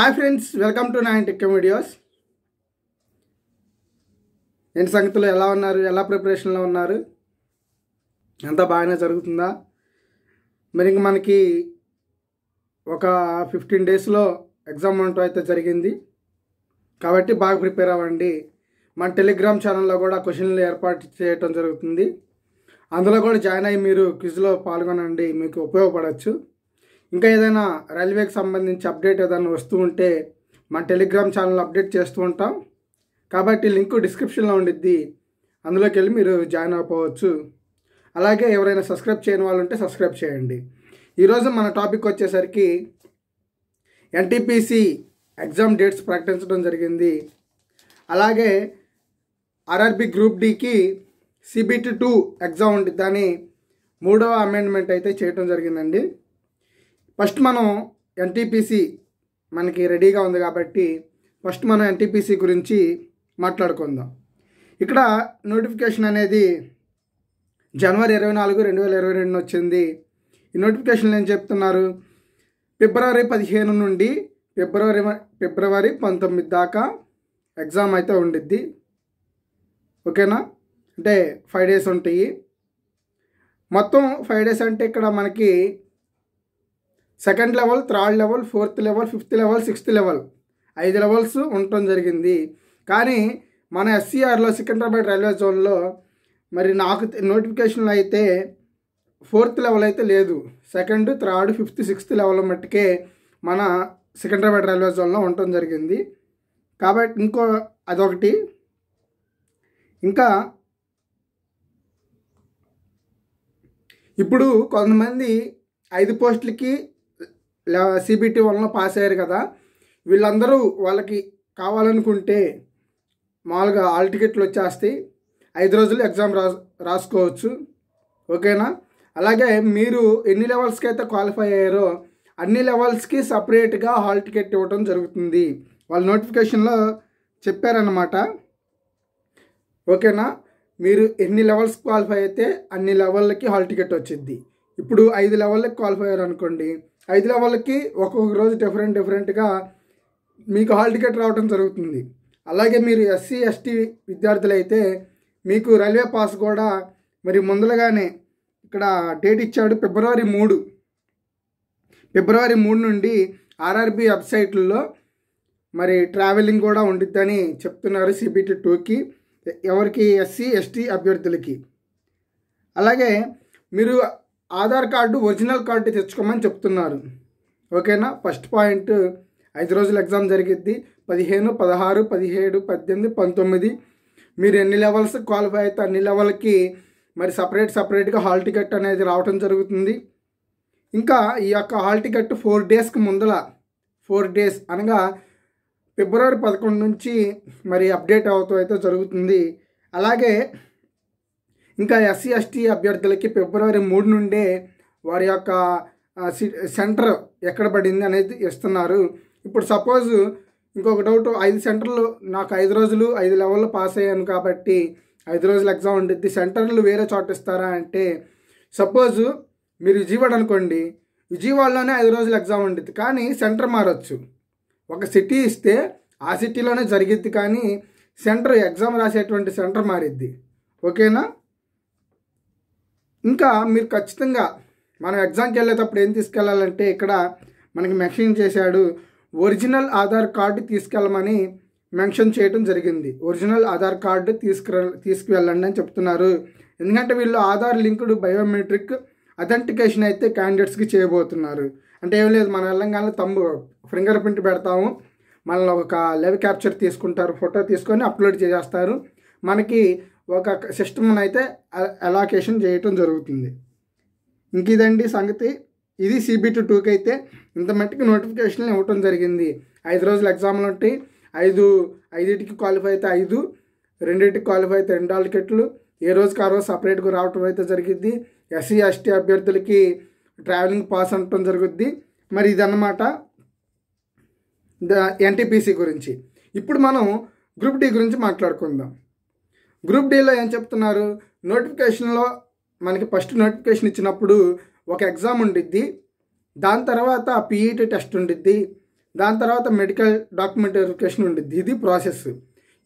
hi friends welcome to nine ఇంటి videos ఎన్ని సంగతులు ఎలా ఉన్నారు ఎలా ప్రిపరేషన్లో ఉన్నారు ఎంత బాగానే జరుగుతుందా మరి ఇంక మనకి ఒక ఫిఫ్టీన్ డేస్లో ఎగ్జామ్ ఉండటం అయితే జరిగింది కాబట్టి బాగా ప్రిపేర్ అవ్వండి మన టెలిగ్రామ్ ఛానల్లో కూడా క్వశ్చన్లు ఏర్పాటు చేయటం జరుగుతుంది అందులో కూడా జాయిన్ అయ్యి మీరు క్విజ్లో పాల్గొనండి మీకు ఉపయోగపడవచ్చు ఇంకా ఏదైనా రైల్వేకి సంబంధించి అప్డేట్ ఏదైనా వస్తూ ఉంటే మన టెలిగ్రామ్ ఛానల్ అప్డేట్ చేస్తూ ఉంటాం కాబట్టి లింకు డిస్క్రిప్షన్లో ఉండిద్ది అందులోకి వెళ్ళి మీరు జాయిన్ అయిపోవచ్చు అలాగే ఎవరైనా సబ్స్క్రైబ్ చేయని వాళ్ళు ఉంటే సబ్స్క్రైబ్ చేయండి ఈరోజు మన టాపిక్ వచ్చేసరికి ఎన్టీపీసీ ఎగ్జామ్ డేట్స్ ప్రకటించడం జరిగింది అలాగే ఆర్ఆర్బి గ్రూప్ డికి సిబిటి టూ ఎగ్జామ్ దాని మూడవ అమెండ్మెంట్ అయితే చేయటం జరిగిందండి ఫస్ట్ మనం ఎన్టీపీసీ మనకి రెడీగా ఉంది కాబట్టి ఫస్ట్ మనం ఎన్టీపీసీ గురించి మాట్లాడుకుందాం ఇక్కడ నోటిఫికేషన్ అనేది జనవరి ఇరవై నాలుగు రెండు వేల ఇరవై రెండు వచ్చింది ఈ నోటిఫికేషన్లు ఏం చెప్తున్నారు ఫిబ్రవరి పదిహేను నుండి ఫిబ్రవరి ఫిబ్రవరి పంతొమ్మిది దాకా ఎగ్జామ్ అయితే ఉండిద్ది ఓకేనా అంటే ఫైవ్ డేస్ ఉంటాయి మొత్తం ఫైవ్ డేస్ అంటే ఇక్కడ మనకి second level third level fourth level fifth level sixth level ఐదు లెవెల్స్ ఉండటం జరిగింది కానీ మన ఎస్సీఆర్లో సికింద్రాబాద్ రైల్వే జోన్లో మరి నాకు నోటిఫికేషన్లు అయితే ఫోర్త్ లెవెల్ అయితే లేదు second third fifth sixth level మట్టుకే మన సికింద్రాబాద్ రైల్వే జోన్లో ఉండటం జరిగింది కాబట్టి ఇంకో అదొకటి ఇంకా ఇప్పుడు కొంతమంది ఐదు పోస్టులకి సిబిటి వలన పాస్ అయ్యారు కదా వీళ్ళందరూ వాళ్ళకి కావాలనుకుంటే మామూలుగా ఆల్ టికెట్లు వచ్చేస్తాయి ఐదు రోజులు ఎగ్జామ్ రా రాసుకోవచ్చు ఓకేనా అలాగే మీరు ఎన్ని లెవెల్స్కి అయితే క్వాలిఫై అయ్యారో అన్ని లెవెల్స్కి సపరేట్గా హాల్ టికెట్ ఇవ్వడం జరుగుతుంది వాళ్ళ నోటిఫికేషన్లో చెప్పారనమాట ఓకేనా మీరు ఎన్ని లెవెల్స్ క్వాలిఫై అయితే అన్ని లెవెల్కి హాల్ టికెట్ వచ్చింది ఇప్పుడు ఐదు లెవెల్కి క్వాలిఫై అయ్యారు అనుకోండి ఐదుల వాళ్ళకి ఒక్కొక్క రోజు డిఫరెంట్ డిఫరెంట్గా మీకు హాల్ టికెట్ రావడం జరుగుతుంది అలాగే మీరు ఎస్సీ ఎస్టీ విద్యార్థులైతే మీకు రైల్వే పాస్ కూడా మరి ముందలుగానే ఇక్కడ డేట్ ఇచ్చాడు ఫిబ్రవరి మూడు ఫిబ్రవరి మూడు నుండి ఆర్ఆర్బి వెబ్సైట్లలో మరి ట్రావెలింగ్ కూడా ఉండిద్దని చెప్తున్నారు సిబిటి టూకి ఎవరికి ఎస్సీ ఎస్టీ అభ్యర్థులకి అలాగే మీరు ఆధార్ కార్డు ఒరిజినల్ కార్డు తెచ్చుకోమని చెప్తున్నారు ఓకేనా ఫస్ట్ పాయింట్ ఐదు రోజుల ఎగ్జామ్ జరిగిద్ది పదిహేను పదహారు పదిహేడు పద్దెనిమిది పంతొమ్మిది మీరు ఎన్ని లెవెల్స్ క్వాలిఫై అయితే అన్ని లెవెల్కి మరి సపరేట్ సపరేట్గా హాల్ టికెట్ అనేది రావటం జరుగుతుంది ఇంకా ఈ యొక్క హాల్ టికెట్ ఫోర్ డేస్కి ముందల ఫోర్ డేస్ అనగా ఫిబ్రవరి పదకొండు నుంచి మరి అప్డేట్ అవుతూ అయితే జరుగుతుంది అలాగే ఇంకా ఎస్సీ ఎస్టీ అభ్యర్థులకి ఫిబ్రవరి మూడు నుండే వారి యొక్క సెంటర్ ఎక్కడ పడింది అనేది ఇస్తున్నారు ఇప్పుడు సపోజ్ ఇంకొక డౌట్ ఐదు సెంటర్లు నాకు ఐదు రోజులు ఐదు లెవెల్లో పాస్ అయ్యాను కాబట్టి ఐదు రోజులు ఎగ్జామ్ ఉంటుంది సెంటర్లు వేరే చోట ఇస్తారా అంటే సపోజ్ మీరు విజయవాడ అనుకోండి విజయవాడలోనే ఐదు రోజులు ఎగ్జామ్ ఉంటుంది కానీ సెంటర్ మారచ్చు ఒక సిటీ ఇస్తే ఆ సిటీలోనే జరిగిద్ది కానీ సెంటర్ ఎగ్జామ్ రాసేటువంటి సెంటర్ మారిద్ది ఓకేనా ఇంకా మీరు ఖచ్చితంగా మనం ఎగ్జామ్కి వెళ్ళేటప్పుడు ఏం తీసుకెళ్ళాలంటే ఇక్కడ మనకి మెన్షన్ చేశాడు ఒరిజినల్ ఆధార్ కార్డు తీసుకెళ్ళమని మెన్షన్ చేయడం జరిగింది ఒరిజినల్ ఆధార్ కార్డు తీసుకు తీసుకువెళ్ళండి అని చెప్తున్నారు ఎందుకంటే వీళ్ళు ఆధార్ లింక్డ్ బయోమెట్రిక్ అథెంటికేషన్ అయితే క్యాండిడేట్స్కి చేయబోతున్నారు అంటే ఏం లేదు మనం వెళ్ళంగానే తమ్ము ఫింగర్ ప్రింట్ పెడతాము మనల్ని ఒక లెవ్ క్యాప్చర్ తీసుకుంటారు ఫోటో తీసుకొని అప్లోడ్ చేసేస్తారు మనకి ఒక సిస్టమ్ను అయితే అలాకేషన్ చేయటం జరుగుతుంది ఇంక ఇదండి సంగతి ఇది సిబిటీ టూకి అయితే ఇంత మట్టుకు నోటిఫికేషన్లు ఇవ్వటం జరిగింది ఐదు రోజులు ఎగ్జామ్లు ఉంటాయి ఐదు ఐదింటికి క్వాలిఫై అయితే ఐదు రెండింటికి క్వాలిఫై అయితే రెండు ఆల్కెట్లు ఏ రోజుకి ఆ రోజు సపరేట్గా రావటం అయితే జరిగింది ఎస్సీ ఎస్టీ e, అభ్యర్థులకి ట్రావెలింగ్ పాస్ అనటం జరుగుద్ది మరి ఇదన్నమాట ఎన్టీపీసీ గురించి ఇప్పుడు మనం గ్రూప్ డి గురించి మాట్లాడుకుందాం గ్రూప్ డీలో ఏం చెప్తున్నారు నోటిఫికేషన్లో మనకి ఫస్ట్ నోటిఫికేషన్ ఇచ్చినప్పుడు ఒక ఎగ్జామ్ ఉండిద్ది దాని తర్వాత పీఈటీ e టెస్ట్ ఉండిద్ది దాని తర్వాత మెడికల్ డాక్యుమెంట్ వెరిఫికేషన్ ఉండిద్ది ఇది ప్రాసెస్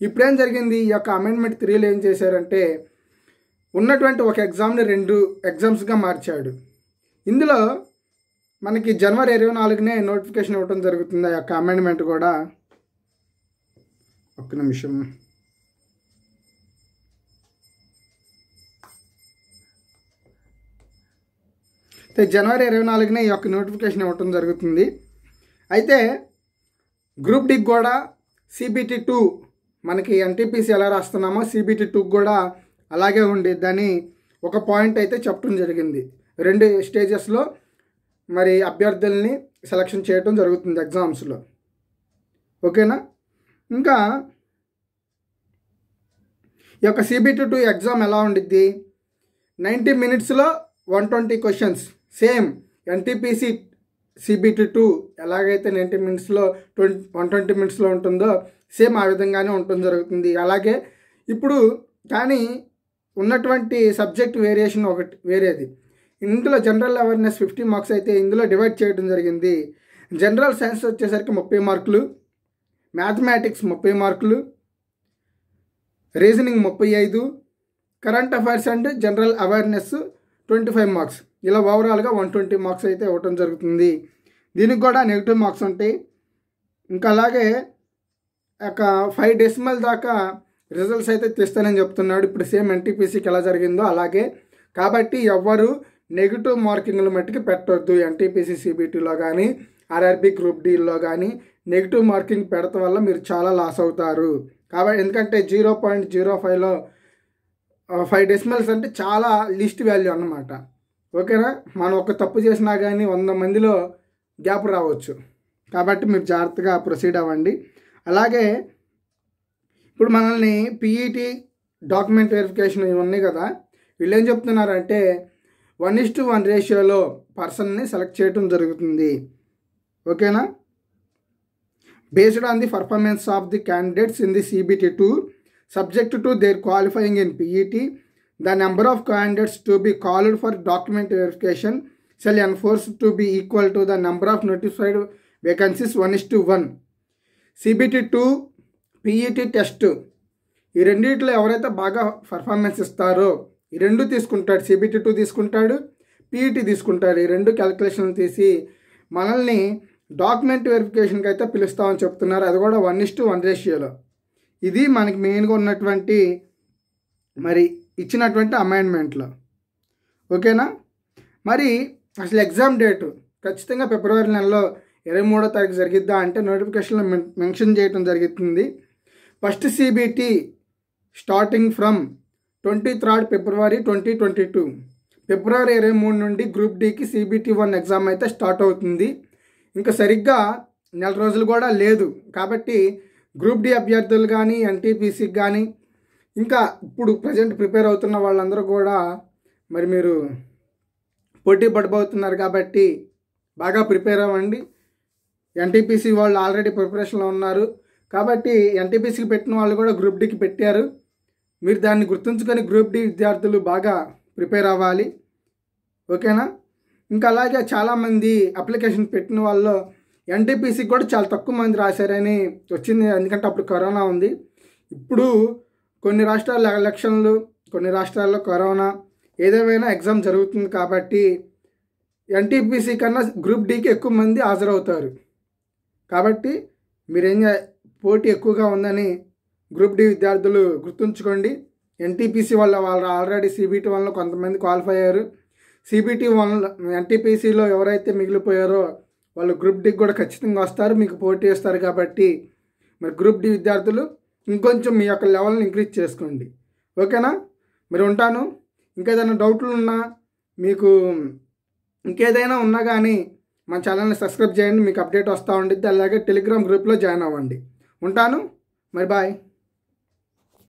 ఇప్పుడేం జరిగింది ఈ యొక్క అమెండ్మెంట్ త్రీలో ఏం చేశారంటే ఉన్నటువంటి ఒక ఎగ్జామ్ని రెండు ఎగ్జామ్స్గా మార్చాడు ఇందులో మనకి జనవరి ఇరవై నాలుగునే నోటిఫికేషన్ ఇవ్వడం జరుగుతుంది ఆ యొక్క అమెండ్మెంట్ కూడా ఒక్క నిమిషం అయితే జనవరి ఇరవై నాలుగున ఈ యొక్క నోటిఫికేషన్ ఇవ్వటం జరుగుతుంది అయితే గ్రూప్ డికి కూడా సిబిటి టూ మనకి ఎన్టీపీసీ ఎలా రాస్తున్నామో సిబిటి టూ కూడా అలాగే ఉండేదని ఒక పాయింట్ అయితే చెప్పడం జరిగింది రెండు స్టేజెస్లో మరి అభ్యర్థుల్ని సెలక్షన్ చేయడం జరుగుతుంది ఎగ్జామ్స్లో ఓకేనా ఇంకా ఈ యొక్క సిబిటి టూ ఎగ్జామ్ ఎలా ఉండిద్ది నైంటీ మినిట్స్లో one twenty questions same NTPC CBT two ఎలాగైతే నైంటీ మినిట్స్లో ట్వంటీ వన్ ట్వంటీ మినిట్స్లో ఉంటుందో సేమ్ ఆ విధంగానే ఉండటం జరుగుతుంది అలాగే ఇప్పుడు కానీ ఉన్నటువంటి సబ్జెక్ట్ వేరియేషన్ ఒకటి వేరేది ఇందులో జనరల్ అవేర్నెస్ ఫిఫ్టీ మార్క్స్ అయితే ఇందులో డివైడ్ చేయడం జరిగింది జనరల్ సైన్స్ వచ్చేసరికి ముప్పై మార్కులు మ్యాథమెటిక్స్ ముప్పై మార్కులు రీజనింగ్ ముప్పై ఐదు current affairs and general awareness twenty five marks ఇలా ఓవరాల్గా వన్ ట్వంటీ మార్క్స్ అయితే ఇవ్వటం జరుగుతుంది దీనికి కూడా నెగిటివ్ మార్క్స్ ఉంటాయి ఇంకా అలాగే ఒక ఫైవ్ డెసిమల్ దాకా రిజల్ట్స్ అయితే తెస్తానని చెప్తున్నాడు ఇప్పుడు సేమ్ ఎన్టీపీసీకి ఎలా జరిగిందో అలాగే కాబట్టి ఎవ్వరు నెగిటివ్ మార్కింగ్లు మట్టుకు పెట్టవద్దు ఎన్టీపీసీ సిబిటీలో కానీ ఆర్ఆర్బి గ్రూప్ డీల్లో కానీ నెగిటివ్ మార్కింగ్ పెడటం వల్ల మీరు చాలా లాస్ అవుతారు కాబట్టి ఎందుకంటే జీరో పాయింట్ జీరో ఫైవ్లో ఫైవ్ డెసిమల్స్ అంటే చాలా లిస్ట్ వాల్యూ అన్నమాట ఓకేనా మనం ఒక తప్పు చేసినా కానీ వంద మందిలో గ్యాప్ రావచ్చు కాబట్టి మీరు జాగ్రత్తగా ప్రొసీడ్ అవ్వండి అలాగే ఇప్పుడు మనల్ని పీఈటీ e డాక్యుమెంట్ వెరిఫికేషన్ ఇవి ఉన్నాయి కదా వీళ్ళు ఏం చెప్తున్నారంటే వన్ ఇస్ టు వన్ రేషియోలో పర్సన్ని సెలెక్ట్ చేయడం జరుగుతుంది ఓకేనా based on the performance of the candidates in the CBT two subject to their qualifying in PET the number of candidates to be called for document verification shall enforce to be equal to the number of notified vacancies one is to one CBT two PET test ఈ రెండిట్లో ఎవరైతే బాగా performance ఇస్తారో ఈ రెండు తీసుకుంటాడు CBT two తీసుకుంటాడు PET e తీసుకుంటాడు ఈ రెండు క్యాలిక్యులేషన్లు తీసి మనల్ని డాక్యుమెంట్ వెరిఫికేషన్కి అయితే పిలుస్తామని చెప్తున్నారు అది కూడా వన్ ఇస్ టు వన్ రేషియోలో ఇది మనకి మెయిన్గా ఉన్నటువంటి మరి ఇచ్చినటువంటి అమైన్మెంట్లో ఓకేనా మరి అసలు ఎగ్జామ్ డేటు ఖచ్చితంగా ఫిబ్రవరి నెలలో ఇరవై మూడో తారీఖు జరిగిద్దా అంటే నోటిఫికేషన్లో మెన్షన్ చేయడం జరుగుతుంది first CBT starting from twenty third February twenty twenty two ఫిబ్రవరి ఇరవై మూడు నుండి గ్రూప్ డికి సిబిటి వన్ ఎగ్జామ్ అయితే స్టార్ట్ అవుతుంది ఇంకా సరిగ్గా నెల రోజులు కూడా లేదు కాబట్టి గ్రూప్ డి అభ్యర్థులు కానీ ఎన్టీపీసీకి కానీ ఇంకా ఇప్పుడు ప్రజెంట్ ప్రిపేర్ అవుతున్న వాళ్ళందరూ కూడా మరి మీరు పోటీ పడిపోతున్నారు కాబట్టి బాగా ప్రిపేర్ అవ్వండి ఎన్టీపీసీ వాళ్ళు ఆల్రెడీ ప్రిపరేషన్లో ఉన్నారు కాబట్టి ఎన్టీపీసీకి పెట్టిన వాళ్ళు కూడా గ్రూప్ డికి పెట్టారు మీరు దాన్ని గుర్తుంచుకొని గ్రూప్ డి విద్యార్థులు బాగా ప్రిపేర్ అవ్వాలి ఓకేనా ఇంకా అలాగే చాలామంది అప్లికేషన్ పెట్టిన వాళ్ళు ఎన్టీపీసీకి కూడా చాలా తక్కువ మంది రాశారని వచ్చింది ఎందుకంటే అప్పుడు కరోనా ఉంది ఇప్పుడు కొన్ని రాష్ట్రాల్లో ఎలక్షన్లు కొన్ని రాష్ట్రాల్లో కరోనా ఏదేమైనా ఎగ్జామ్ జరుగుతుంది కాబట్టి ఎన్టీపీసీ కన్నా గ్రూప్ డీకి ఎక్కువ మంది హాజరవుతారు కాబట్టి మీరేం పోటీ ఎక్కువగా ఉందని గ్రూప్ డి విద్యార్థులు గుర్తుంచుకోండి ఎన్టీపీసీ వల్ల వాళ్ళు ఆల్రెడీ సిబిటి వల్ల కొంతమంది క్వాలిఫై అయ్యారు సిబిటి వల్ల ఎన్టీపీసీలో ఎవరైతే మిగిలిపోయారో వాళ్ళు గ్రూప్ డికి కూడా ఖచ్చితంగా వస్తారు మీకు పోటీ ఇస్తారు కాబట్టి మరి గ్రూప్ డి విద్యార్థులు ఇంకొంచెం మీ యొక్క లెవెల్ని ఇంక్రీజ్ చేసుకోండి ఓకేనా మరి ఉంటాను ఇంకేదైనా డౌట్లు ఉన్నా మీకు ఇంకేదైనా ఉన్నా కానీ మా ఛానల్ని సబ్స్క్రైబ్ చేయండి మీకు అప్డేట్ వస్తూ ఉండిద్ది అలాగే టెలిగ్రామ్ గ్రూప్లో జాయిన్ అవ్వండి ఉంటాను మరి బాయ్